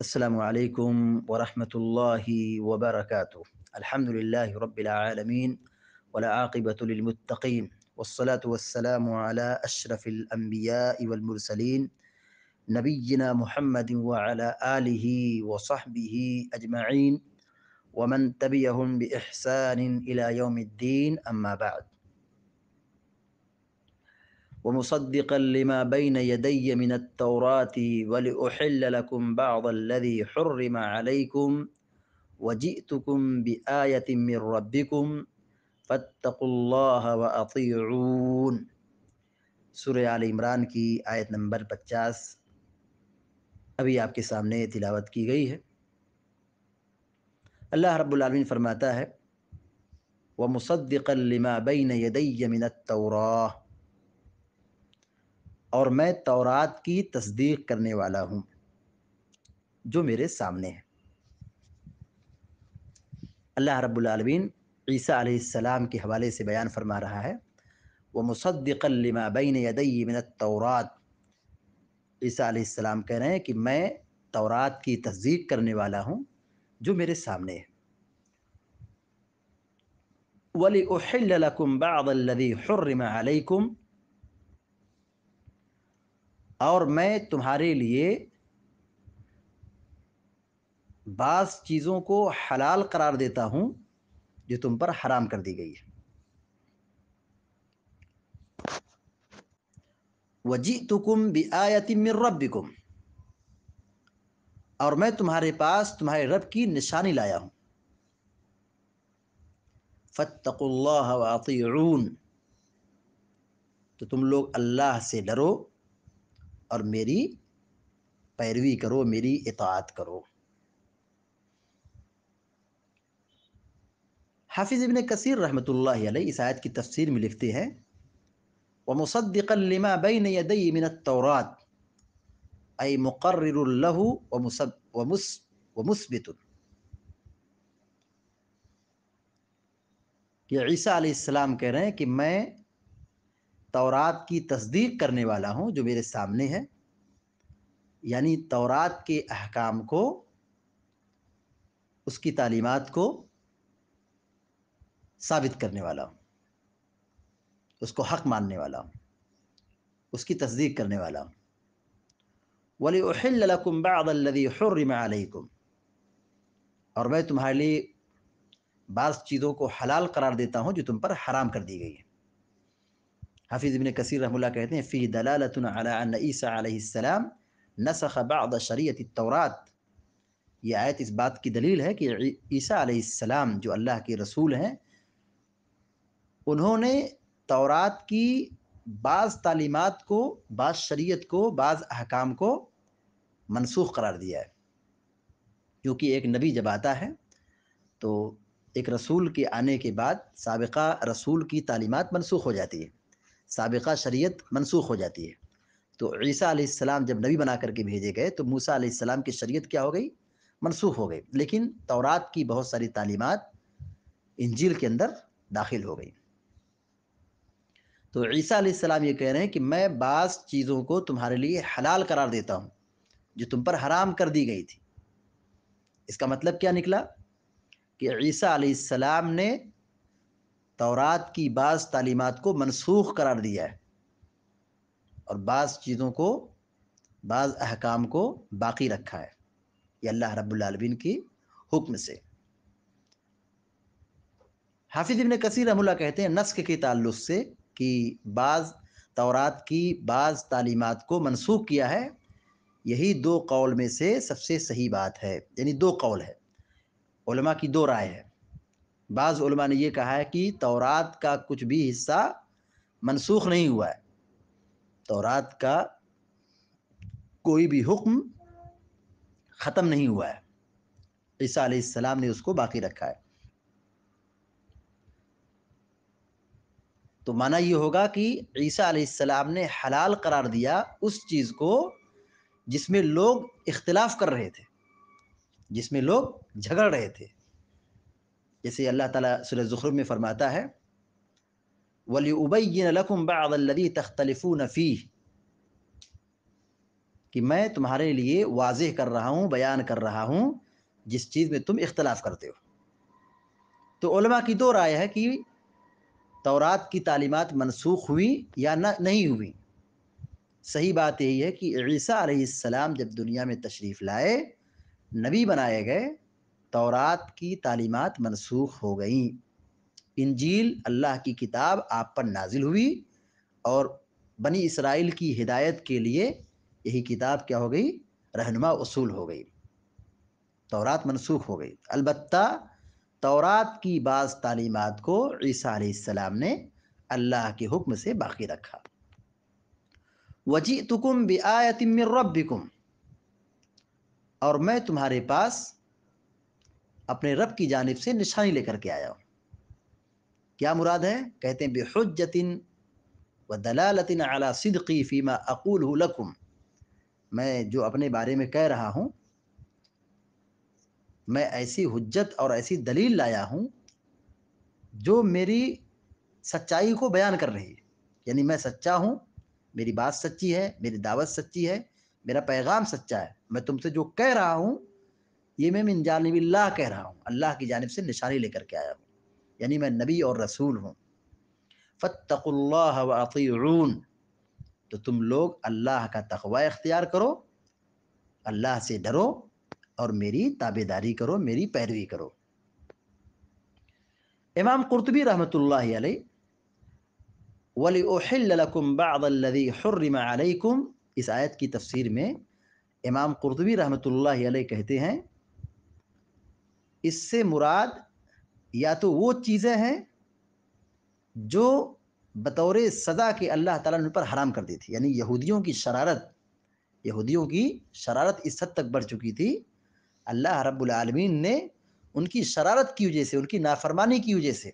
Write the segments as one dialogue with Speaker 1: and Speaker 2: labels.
Speaker 1: السلام عليكم ورحمة الله وبركاته الحمد لله رب العالمين والعاقبة للمتقين والصلاة والسلام على أشرف الأنبياء والمرسلين نبينا محمد وعلى آله وصحبه أجمعين ومن تبيهم بإحسان إلى يوم الدين أما بعد ومصدقا لما بين يدي من التوراة ولأحل لكم بعض الذي حرم عليكم وجئتكم بآية من ربكم فاتقوا الله وأطيعون سورة آل عمران نمبر پچاس ابھی آپ کے سامنے تلاوت کی گئی ہے اللہ رب العالمين فرماتا ہے وَمُصَدِّقًا لِمَا بَيْنَ يَدَيَّ مِنَ التَّوْرَاهِ اور میں تورات کی تصدیق کرنے والا ہوں جو میرے سامنے ہے اللہ رب العالمین عیسیٰ علیہ السلام کے حوالے سے بیان فرما رہا ہے وہ مصدق الِمہ بین ادعی منت طورات عیسیٰ علیہ السلام کہہ رہے ہیں کہ میں تورات کی تصدیق کرنے والا ہوں جو میرے سامنے ہے الَّذِي حُرِّمَ عَلَيْكُمْ اور میں تمہارے لیے بعض چیزوں کو حلال قرار دیتا ہوں جو تم پر حرام کر دی گئی ہے وجئتکم بآیت من ربکم اور میں تمہارے پاس تمہارے رب کی نشانی لایا ہوں فتق اللہ وقن تو تم لوگ اللہ سے ڈرو اور میری پیروی کرو میری اطاعت کرو حافظ ابن کثیر رحمۃ اللہ علیہ اس آیت کی تفسیر میں لکھتے ہیں و مصدق الما بے من طورات اے مقرر اللہ و مصب وم عیسیٰ علیہ السلام کہہ رہے ہیں کہ میں تورات کی تصدیق کرنے والا ہوں جو میرے سامنے ہے یعنی تورات کے احکام کو اس کی تعلیمات کو ثابت کرنے والا ہوں اس کو حق ماننے والا ہوں اس کی تصدیق کرنے والا ہوں ولی ولیکمبََ حرم علیکم اور میں تمہارے لیے بعض چیزوں کو حلال قرار دیتا ہوں جو تم پر حرام کر دی گئی حفیظ ابن کثیر رحم اللہ کہتے ہیں فی دلالت علی ان عیسیٰ علیہ السلام نسخ بعض شریعت التورات یہ آیت اس بات کی دلیل ہے کہ عیسیٰ علیہ السلام جو اللہ کے رسول ہیں انہوں نے تورات کی بعض تعلیمات کو بعض شریعت کو بعض احکام کو منسوخ قرار دیا ہے کیونکہ ایک نبی جب آتا ہے تو ایک رسول کے آنے کے بعد سابقہ رسول کی تعلیمات منسوخ ہو جاتی ہے سابقہ شریعت منسوخ ہو جاتی ہے تو عیسیٰ علیہ السلام جب نبی بنا کر کے بھیجے گئے تو موسیٰ علیہ السلام کی شریعت کیا ہو گئی منسوخ ہو گئی لیکن تورات کی بہت ساری تعلیمات انجیل کے اندر داخل ہو گئی تو عیسیٰ علیہ السلام یہ کہہ رہے ہیں کہ میں بعض چیزوں کو تمہارے لیے حلال قرار دیتا ہوں جو تم پر حرام کر دی گئی تھی اس کا مطلب کیا نکلا کہ عیسیٰ علیہ السلام نے تورات کی بعض تعلیمات کو منسوخ قرار دیا ہے اور بعض چیزوں کو بعض احکام کو باقی رکھا ہے یہ اللہ رب العالمین کی حکم سے حافظ ابن کثیر رحم اللہ کہتے ہیں نسخ کے تعلق سے کہ بعض تورات کی بعض تعلیمات کو منسوخ کیا ہے یہی دو قول میں سے سب سے صحیح بات ہے یعنی دو قول ہے علماء کی دو رائے ہے بعض علماء نے یہ کہا ہے کہ تورات کا کچھ بھی حصہ منسوخ نہیں ہوا ہے تورات کا کوئی بھی حکم ختم نہیں ہوا ہے عیسیٰ علیہ السلام نے اس کو باقی رکھا ہے تو معنی یہ ہوگا کہ عیسیٰ علیہ السلام نے حلال قرار دیا اس چیز کو جس میں لوگ اختلاف کر رہے تھے جس میں لوگ جھگڑ رہے تھے جیسے اللہ تعالیٰ سورہ زخرف میں فرماتا ہے ولی لَكُمْ بَعْضَ الَّذِي تَخْتَلِفُونَ نفی کہ میں تمہارے لیے واضح کر رہا ہوں بیان کر رہا ہوں جس چیز میں تم اختلاف کرتے ہو تو علماء کی دو رائے ہے کہ تورات کی تعلیمات منسوخ ہوئی یا نہ نہیں ہوئی صحیح بات یہی ہے کہ عیسیٰ علیہ السلام جب دنیا میں تشریف لائے نبی بنائے گئے تورات کی تعلیمات منسوخ ہو گئیں انجیل اللہ کی کتاب آپ پر نازل ہوئی اور بنی اسرائیل کی ہدایت کے لیے یہی کتاب کیا ہو گئی رہنما اصول ہو گئی تورات منسوخ ہو گئی البتہ تورات کی بعض تعلیمات کو عیسیٰ علیہ السلام نے اللہ کے حکم سے باقی رکھا وجی تکم کم بم اور میں تمہارے پاس اپنے رب کی جانب سے نشانی لے کر کے آیا ہوں کیا مراد ہے کہتے ہیں بحجتن و دلالتن علا صدقی فیمہ اقول لکم میں جو اپنے بارے میں کہہ رہا ہوں میں ایسی حجت اور ایسی دلیل لایا ہوں جو میری سچائی کو بیان کر رہی ہے یعنی میں سچا ہوں میری بات سچی ہے میری دعوت سچی ہے میرا پیغام سچا ہے میں تم سے جو کہہ رہا ہوں یہ میں من جانب اللہ کہہ رہا ہوں اللہ کی جانب سے نشانی لے کر کے آیا ہوں یعنی میں نبی اور رسول ہوں فتق اللہ وعطیعون تو تم لوگ اللہ کا تقوی اختیار کرو اللہ سے ڈرو اور میری تابیداری کرو میری پیروی کرو امام قرطبی رحمۃ اللہ علیہ حُرِّمَ عَلَيْكُمْ اس آیت کی تفسیر میں امام قرطبی رحمۃ اللہ علیہ کہتے ہیں اس سے مراد یا تو وہ چیزیں ہیں جو بطور سزا کے اللہ تعالیٰ نے ان پر حرام کر دی تھی یعنی یہودیوں کی شرارت یہودیوں کی شرارت اس حد تک بڑھ چکی تھی اللہ رب العالمین نے ان کی شرارت کی وجہ سے ان کی نافرمانی کی وجہ سے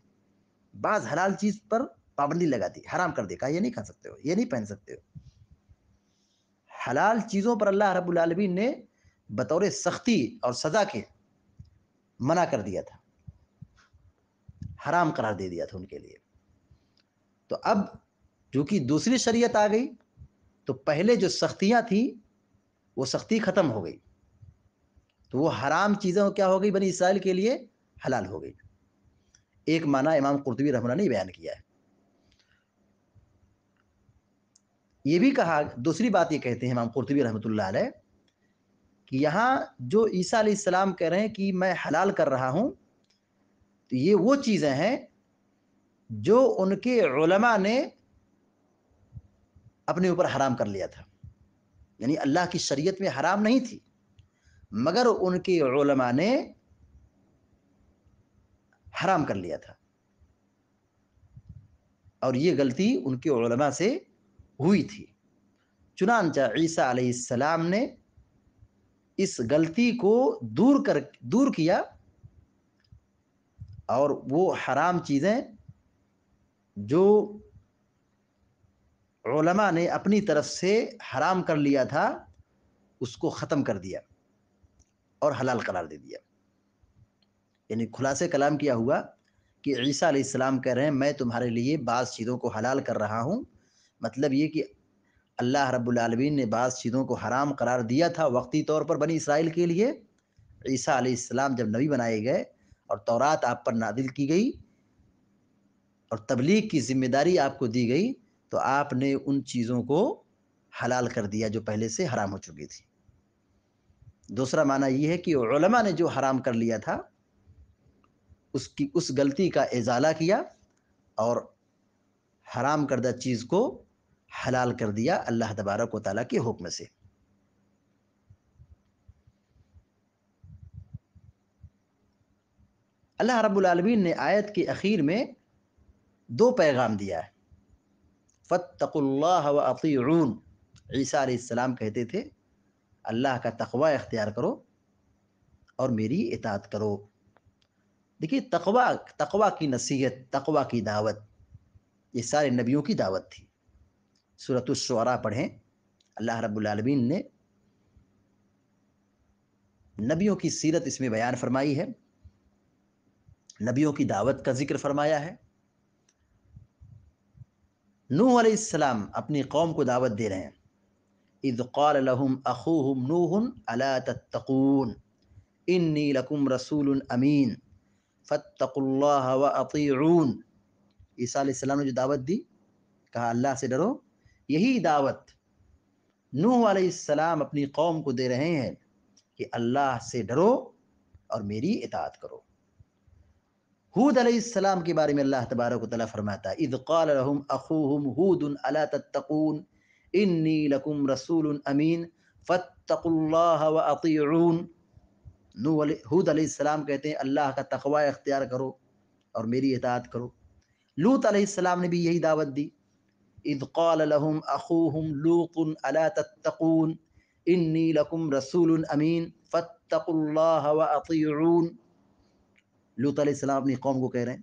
Speaker 1: بعض حلال چیز پر پابندی لگا دی حرام کر دے کہا یہ نہیں کھا سکتے ہو یہ نہیں پہن سکتے ہو حلال چیزوں پر اللہ رب العالمین نے بطور سختی اور سزا کے منع کر دیا تھا حرام قرار دے دیا تھا ان کے لیے تو اب چونکہ دوسری شریعت آ گئی تو پہلے جو سختیاں تھیں وہ سختی ختم ہو گئی تو وہ حرام چیزیں کیا ہو گئی بنی اسرائیل کے لیے حلال ہو گئی ایک معنی امام قرطبی رحمہ اللہ نے بیان کیا ہے یہ بھی کہا دوسری بات یہ کہتے ہیں امام قرطبی رحمۃ اللہ علیہ کہ یہاں جو عیسیٰ علیہ السلام کہہ رہے ہیں کہ میں حلال کر رہا ہوں تو یہ وہ چیزیں ہیں جو ان کے علماء نے اپنے اوپر حرام کر لیا تھا یعنی اللہ کی شریعت میں حرام نہیں تھی مگر ان کے علماء نے حرام کر لیا تھا اور یہ غلطی ان کے علماء سے ہوئی تھی چنانچہ عیسیٰ علیہ السلام نے اس غلطی کو دور کر دور کیا اور وہ حرام چیزیں جو علماء نے اپنی طرف سے حرام کر لیا تھا اس کو ختم کر دیا اور حلال قرار دے دیا یعنی خلاصے کلام کیا ہوا کہ عیسیٰ علیہ السلام کہہ رہے ہیں میں تمہارے لیے بعض چیزوں کو حلال کر رہا ہوں مطلب یہ کہ اللہ رب العالمین نے بعض چیزوں کو حرام قرار دیا تھا وقتی طور پر بنی اسرائیل کے لیے عیسیٰ علیہ السلام جب نبی بنائے گئے اور تورات آپ پر نادل کی گئی اور تبلیغ کی ذمہ داری آپ کو دی گئی تو آپ نے ان چیزوں کو حلال کر دیا جو پہلے سے حرام ہو چکی تھی دوسرا معنی یہ ہے کہ علماء نے جو حرام کر لیا تھا اس کی اس غلطی کا ازالہ کیا اور حرام کردہ چیز کو حلال کر دیا اللہ تبارک کو تعالیٰ کے حکم سے اللہ رب العالمین نے آیت کے اخیر میں دو پیغام دیا ہے فتق اللہ و عیسیٰ علیہ السلام کہتے تھے اللہ کا تقوی اختیار کرو اور میری اطاعت کرو دیکھیے تقوی تقوی کی نصیحت تقوی کی دعوت یہ سارے نبیوں کی دعوت تھی صورت الشعراء پڑھیں اللہ رب العالمین نے نبیوں کی سیرت اس میں بیان فرمائی ہے نبیوں کی دعوت کا ذکر فرمایا ہے نو علیہ السلام اپنی قوم کو دعوت دے رہے ہیں اذ قال لهم اخوهم نوح الا تتقون انی لکم رسول امین عیسی علیہ السلام نے جو دعوت دی کہا اللہ سے ڈرو یہی دعوت نوح علیہ السلام اپنی قوم کو دے رہے ہیں کہ اللہ سے ڈرو اور میری اطاعت کرو حود علیہ السلام کے بارے میں اللہ تبارک و تعالیٰ فرماتا اذ قال لهم اخوہم حود الا تتقون انی لکم رسول امین فاتقوا اللہ واطیعون نو حود علیہ السلام کہتے ہیں اللہ کا تقوی اختیار کرو اور میری اطاعت کرو لوت علیہ السلام نے بھی یہی دعوت دی اذ قال لهم اخوهم لوق الا تتقون انی لکم رسول امین فاتقوا اللہ واطیعون لوت علیہ السلام اپنی قوم کو کہہ رہے ہیں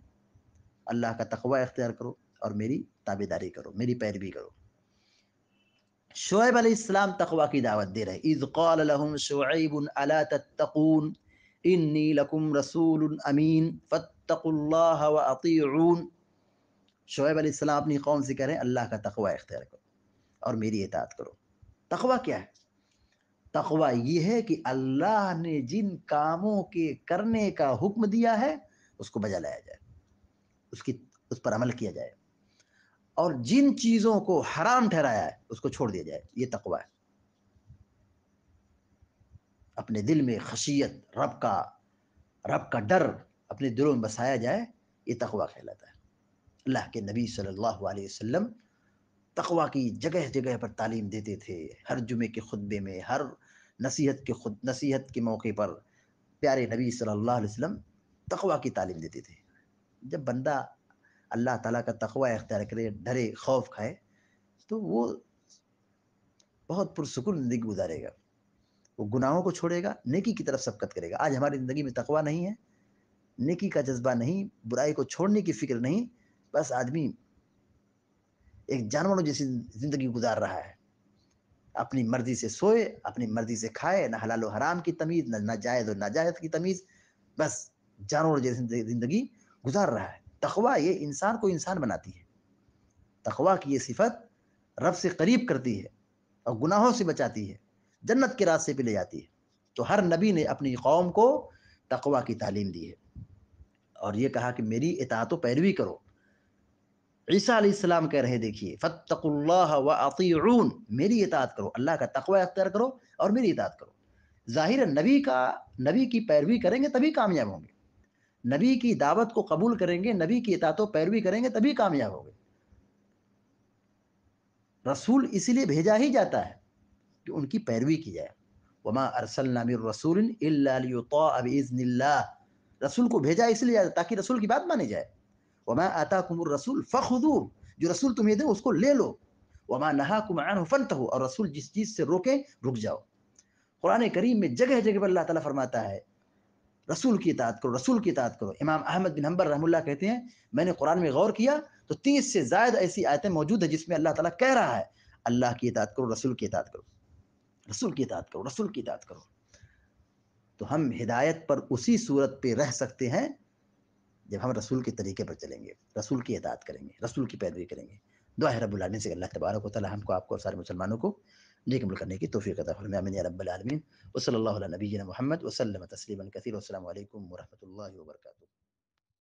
Speaker 1: اللہ کا تقوی اختیار کرو اور میری تابداری کرو میری پیروی کرو شعیب علیہ السلام تقوی کی دعوت دے رہے ہیں اذ قال لهم شعیب الا تتقون انی لکم رسول امین فاتقوا اللہ واطیعون شعیب علیہ السلام اپنی قوم سے کہہ رہے ہیں اللہ کا تقوی اختیار کرو اور میری اطاعت کرو تقوی کیا ہے تقوی یہ ہے کہ اللہ نے جن کاموں کے کرنے کا حکم دیا ہے اس کو بجا لایا جائے اس کی اس پر عمل کیا جائے اور جن چیزوں کو حرام ٹھہرایا ہے اس کو چھوڑ دیا جائے یہ تقوی ہے اپنے دل میں خشیت رب کا رب کا ڈر اپنے دلوں میں بسایا جائے یہ تقوی کہلاتا ہے اللہ کے نبی صلی اللہ علیہ وسلم تقوا کی جگہ جگہ پر تعلیم دیتے تھے ہر جمعے کے خطبے میں ہر نصیحت کے خود نصیحت کے موقع پر پیارے نبی صلی اللہ علیہ وسلم تقوا کی تعلیم دیتے تھے جب بندہ اللہ تعالیٰ کا تقوا اختیار کرے ڈرے خوف کھائے تو وہ بہت پرسکون زندگی گزارے گا وہ گناہوں کو چھوڑے گا نیکی کی طرف سبقت کرے گا آج ہماری زندگی میں تقوی نہیں ہے نیکی کا جذبہ نہیں برائی کو چھوڑنے کی فکر نہیں بس آدمی ایک جانور جیسی زندگی گزار رہا ہے اپنی مرضی سے سوئے اپنی مرضی سے کھائے نہ حلال و حرام کی تمیز نہ ناجائز و ناجائز کی تمیز بس جانور جیسی زندگی گزار رہا ہے تقوعہ یہ انسان کو انسان بناتی ہے تقوا کی یہ صفت رب سے قریب کرتی ہے اور گناہوں سے بچاتی ہے جنت کے راستے پہ لے جاتی ہے تو ہر نبی نے اپنی قوم کو تقوا کی تعلیم دی ہے اور یہ کہا کہ میری اطاعت و پیروی کرو عیسیٰ علیہ السلام کہہ رہے دیکھیے فتق اللہ عطیعون میری اطاعت کرو اللہ کا تقوی اختیار کرو اور میری اطاعت کرو ظاہر نبی کا نبی کی پیروی کریں گے تبھی کامیاب ہوں گے نبی کی دعوت کو قبول کریں گے نبی کی اطاعت و پیروی کریں گے تبھی کامیاب ہوں گے رسول اسی لیے بھیجا ہی جاتا ہے کہ ان کی پیروی کی جائے عما ارسلام طبیز اللہ رسول کو بھیجا اس لیے تاکہ رسول کی بات مانی جائے وما الرسول جو رسول تمہیں دے اس کو لے لو وما نہاکم عنہ ہو اور رسول جس چیز سے روکے رک جاؤ قرآن کریم میں جگہ جگہ پر اللہ تعالیٰ فرماتا ہے رسول کی اطاعت کرو رسول کی اطاعت کرو امام احمد بن حنبر رحم اللہ کہتے ہیں میں نے قرآن میں غور کیا تو تیس سے زائد ایسی آیتیں موجود ہیں جس میں اللہ تعالیٰ کہہ رہا ہے اللہ کی اطاعت کرو رسول کی اطاعت کرو رسول کی اطاعت کرو رسول کی اطاعت کرو تو ہم ہدایت پر اسی صورت پہ رہ سکتے ہیں جب ہم رسول کے طریقے پر چلیں گے رسول کی اطاعت کریں گے رسول کی پیدوی کریں گے دعا ہے رب العالمین سے اللہ تبارک و تعالیٰ ہم کو آپ کو اور سارے مسلمانوں کو نیک عمل کرنے کی توفیق عطا فرمائے رب العالمین وصلی اللہ علیہ نبینا محمد وسلم تسلیما تسلیم الکثیر السلام علیکم ورحمۃ اللہ وبرکاتہ